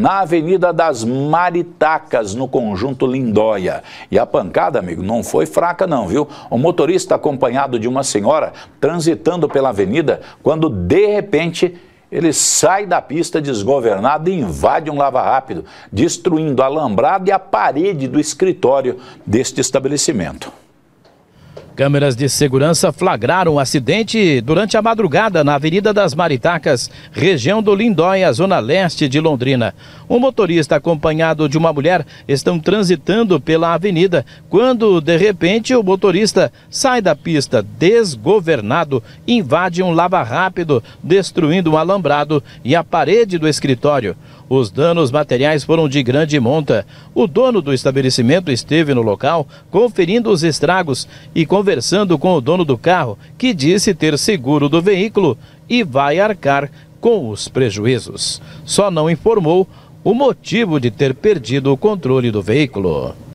na Avenida das Maritacas, no conjunto Lindóia. E a pancada, amigo, não foi fraca não, viu? O motorista acompanhado de uma senhora transitando pela avenida quando de repente ele sai da pista desgovernado e invade um lava-rápido, destruindo a lambrada e a parede do escritório deste estabelecimento. Câmeras de segurança flagraram o um acidente durante a madrugada na Avenida das Maritacas, região do Lindóia, zona leste de Londrina. Um motorista acompanhado de uma mulher estão transitando pela avenida quando, de repente, o motorista sai da pista desgovernado, invade um lava-rápido, destruindo um alambrado e a parede do escritório. Os danos materiais foram de grande monta. O dono do estabelecimento esteve no local conferindo os estragos e conversando conversando com o dono do carro, que disse ter seguro do veículo e vai arcar com os prejuízos. Só não informou o motivo de ter perdido o controle do veículo.